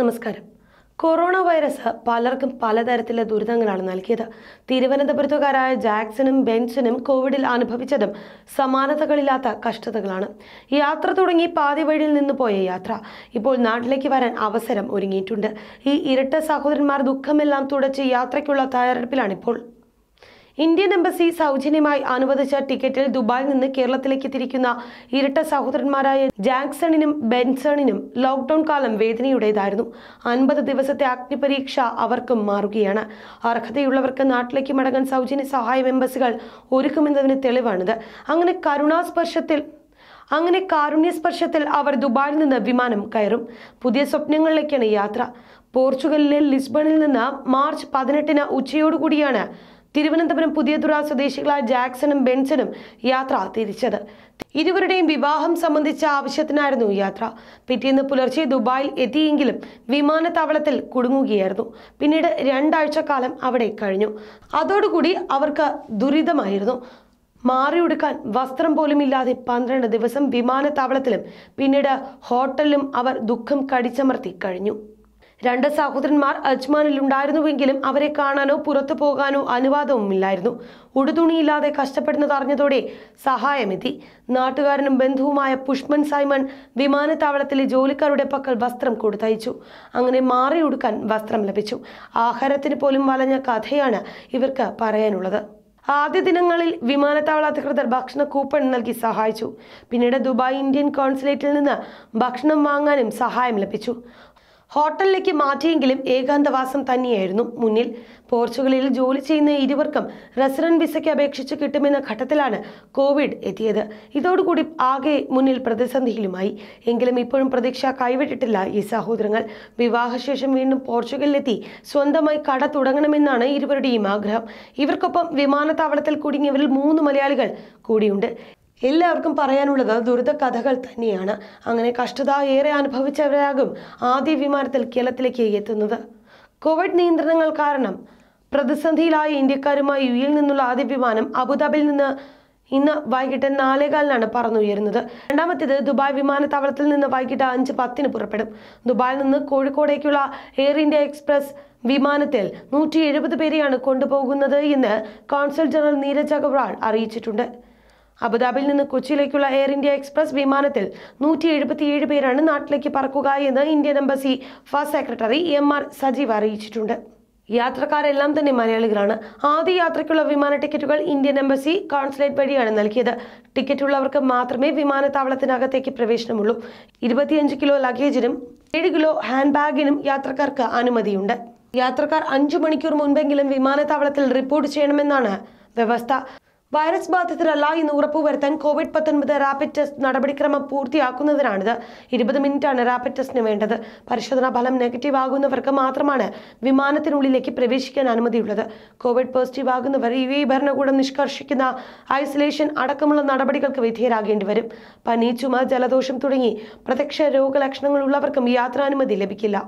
നമസ്കാരം corona virus പലർക്കും പലതരത്തിലെ ദുരിതങ്ങളാണ് നൽകിയത് തിരുവനന്തപുരത്തുകാരായ ജാക്സനും ബെൻസനും കോവിഡിൽ അനുഭവിച്ചതും സമാനതകളില്ലാത്ത കഷ്ടതകളാണ് യാത്ര തുടങ്ങി പാതി വഴിയിൽ നിന്ന് പോയ യാത്ര ഇപ്പോൾ നാട്ടിലേക്ക് വരാൻ അവസരം ഒരുങ്ങിയിട്ടുണ്ട് ഈ ഇരട്ട സഹോദരന്മാർ ദുഃഖമെല്ലാം തുടച്ച് യാത്രയ്ക്കുള്ള തയ്യാറെടുപ്പിലാണിപ്പോൾ ഇന്ത്യൻ എംബസി സൗജന്യമായി അനുവദിച്ച ടിക്കറ്റിൽ ദുബായിൽ നിന്ന് കേരളത്തിലേക്ക് തിരിക്കുന്ന ഇരട്ട സഹോദരന്മാരായ ജാക്സണിനും ബെൻസണിനും ലോക്ക്ഡൌൺ കാലം വേദനയുടേതായിരുന്നു അൻപത് ദിവസത്തെ അഗ്നിപരീക്ഷ അവർക്കും മാറുകയാണ് അർഹതയുള്ളവർക്ക് നാട്ടിലേക്ക് മടങ്ങാൻ സൗജന്യ സഹായം എംബസികൾ ഒരുക്കുമെന്നതിന് തെളിവാണിത് അങ്ങനെ കരുണാസ്പർശത്തിൽ അങ്ങനെ കാരുണ്യസ്പർശത്തിൽ അവർ ദുബായിൽ നിന്ന് വിമാനം കയറും പുതിയ സ്വപ്നങ്ങളിലേക്കാണ് യാത്ര പോർച്ചുഗലിലെ ലിസ്ബണിൽ നിന്ന് മാർച്ച് പതിനെട്ടിന് ഉച്ചയോടുകൂടിയാണ് തിരുവനന്തപുരം പുതിയതുറ സ്വദേശികളായ ജാക്സണും ബെൻസണും യാത്ര തിരിച്ചത് ഇരുവരുടെയും വിവാഹം സംബന്ധിച്ച ആവശ്യത്തിനായിരുന്നു യാത്ര പിറ്റേന്ന് പുലർച്ചെ ദുബായിൽ എത്തിയെങ്കിലും വിമാനത്താവളത്തിൽ കുടുങ്ങുകയായിരുന്നു പിന്നീട് രണ്ടാഴ്ച കാലം അവിടെ കഴിഞ്ഞു അതോടുകൂടി അവർക്ക് ദുരിതമായിരുന്നു മാറിയെടുക്കാൻ വസ്ത്രം പോലും ഇല്ലാതെ പന്ത്രണ്ട് ദിവസം വിമാനത്താവളത്തിലും പിന്നീട് ഹോട്ടലിലും അവർ ദുഃഖം കടിച്ചമർത്തി കഴിഞ്ഞു രണ്ട് സഹോദരന്മാർ അജ്മാനിലുണ്ടായിരുന്നുവെങ്കിലും അവരെ കാണാനോ പുറത്തു പോകാനോ അനുവാദവുമില്ലായിരുന്നു ഉടുതുണിയില്ലാതെ കഷ്ടപ്പെടുന്നത് അറിഞ്ഞതോടെ സഹായമെത്തി നാട്ടുകാരനും ബന്ധുവുമായ പുഷ്പൻ സൈമൺ വിമാനത്താവളത്തിലെ ജോലിക്കാരുടെ പക്കൽ വസ്ത്രം കൊടുത്തയച്ചു അങ്ങനെ മാറി ഉടുക്കാൻ വസ്ത്രം ലഭിച്ചു ആഹാരത്തിന് പോലും വലഞ്ഞ കഥയാണ് ഇവർക്ക് പറയാനുള്ളത് ആദ്യ ദിനങ്ങളിൽ വിമാനത്താവള അധികൃതർ ഭക്ഷണ കൂപ്പൺ നൽകി സഹായിച്ചു പിന്നീട് ദുബായ് ഇന്ത്യൻ കോൺസുലേറ്റിൽ നിന്ന് ഭക്ഷണം വാങ്ങാനും സഹായം ലഭിച്ചു ഹോട്ടലിലേക്ക് മാറ്റിയെങ്കിലും ഏകാന്തവാസം തന്നെയായിരുന്നു മുന്നിൽ പോർച്ചുഗലിൽ ജോലി ചെയ്യുന്ന ഇരുവർക്കും റെസിഡന്റ് വിസയ്ക്ക് അപേക്ഷിച്ച് കിട്ടുമെന്ന ഘട്ടത്തിലാണ് കോവിഡ് എത്തിയത് ഇതോടുകൂടി ആകെ മുന്നിൽ പ്രതിസന്ധിയിലുമായി എങ്കിലും ഇപ്പോഴും പ്രതീക്ഷ കൈവിട്ടിട്ടില്ല ഈ സഹോദരങ്ങൾ വിവാഹശേഷം വീണ്ടും പോർച്ചുഗലിലെത്തി സ്വന്തമായി കട തുടങ്ങണമെന്നാണ് ഇരുവരുടെയും ആഗ്രഹം ഇവർക്കൊപ്പം വിമാനത്താവളത്തിൽ കുടുങ്ങിയവരിൽ മൂന്ന് മലയാളികൾ കൂടിയുണ്ട് എല്ലാവർക്കും പറയാനുള്ളത് ദുരിത കഥകൾ തന്നെയാണ് അങ്ങനെ കഷ്ടത ഏറെ അനുഭവിച്ചവരാകും ആദ്യ വിമാനത്തിൽ കേരളത്തിലേക്ക് എത്തുന്നത് കോവിഡ് നിയന്ത്രണങ്ങൾ കാരണം പ്രതിസന്ധിയിലായ ഇന്ത്യക്കാരുമായി യു നിന്നുള്ള ആദ്യ വിമാനം അബുദാബിയിൽ നിന്ന് ഇന്ന് വൈകിട്ട് നാലേകാലിനാണ് പറന്നുയരുന്നത് രണ്ടാമത്തേത് ദുബായ് വിമാനത്താവളത്തിൽ നിന്ന് വൈകിട്ട് അഞ്ച് പത്തിന് പുറപ്പെടും ദുബായിൽ നിന്ന് കോഴിക്കോടേക്കുള്ള എയർ ഇന്ത്യ എക്സ്പ്രസ് വിമാനത്തിൽ നൂറ്റി എഴുപത് പേരെയാണ് കൊണ്ടുപോകുന്നത് എന്ന് കോൺസൽ ജനറൽ നീരജ് അഗർവാൾ അറിയിച്ചിട്ടുണ്ട് അബുദാബിയിൽ നിന്ന് കൊച്ചിയിലേക്കുള്ള എയർ ഇന്ത്യ എക്സ്പ്രസ് വിമാനത്തിൽ നൂറ്റി എഴുപത്തിയേഴ് പേരാണ് നാട്ടിലേക്ക് പറക്കുക എന്ന് Indian embassy first secretary M R Sajeev അറിയിച്ചിട്ടുണ്ട് യാത്രക്കാരെല്ലാം തന്നെ മലയാളികളാണ് ആദ്യ യാത്രയ്ക്കുള്ള വിമാന ടിക്കറ്റുകൾ ഇന്ത്യൻ എംബസി കോൺസുലേറ്റ് വഴിയാണ് നൽകിയത് ടിക്കറ്റ് ഉള്ളവർക്ക് മാത്രമേ വിമാനത്താവളത്തിനകത്തേക്ക് പ്രവേശനമുള്ളൂ ഇരുപത്തിയഞ്ച് കിലോ ലഗേജിനും ഏഴ് കിലോ ഹാൻഡ് ബാഗിനും യാത്രക്കാർക്ക് അനുമതിയുണ്ട് യാത്രക്കാർ അഞ്ചു മണിക്കൂർ മുൻപെങ്കിലും വിമാനത്താവളത്തിൽ റിപ്പോർട്ട് ചെയ്യണമെന്നാണ് വ്യവസ്ഥ വൈറസ് ബാധിതരല്ല എന്ന് ഉറപ്പുവരുത്താൻ കോവിഡ് പത്തൊൻപത് റാപ്പിഡ് ടെസ്റ്റ് നടപടിക്രമം പൂർത്തിയാക്കുന്നതിനാണിത് ഇരുപത് മിനിറ്റാണ് റാപ്പിഡ് ടെസ്റ്റിന് വേണ്ടത് പരിശോധനാ ഫലം നെഗറ്റീവ് ആകുന്നവർക്ക് മാത്രമാണ് വിമാനത്തിനുള്ളിലേക്ക് പ്രവേശിക്കാൻ അനുമതിയുള്ളത് കോവിഡ് പോസിറ്റീവ് ആകുന്നവർ യു എ ഭരണകൂടം നിഷ്കർഷിക്കുന്ന ഐസൊലേഷൻ അടക്കമുള്ള നടപടികൾക്ക് വിധേയരാകേണ്ടി വരും പനി ചുമ ജലദോഷം തുടങ്ങി പ്രത്യക്ഷ രോഗലക്ഷണങ്ങളുള്ളവർക്കും യാത്രാനുമതി ലഭിക്കില്ല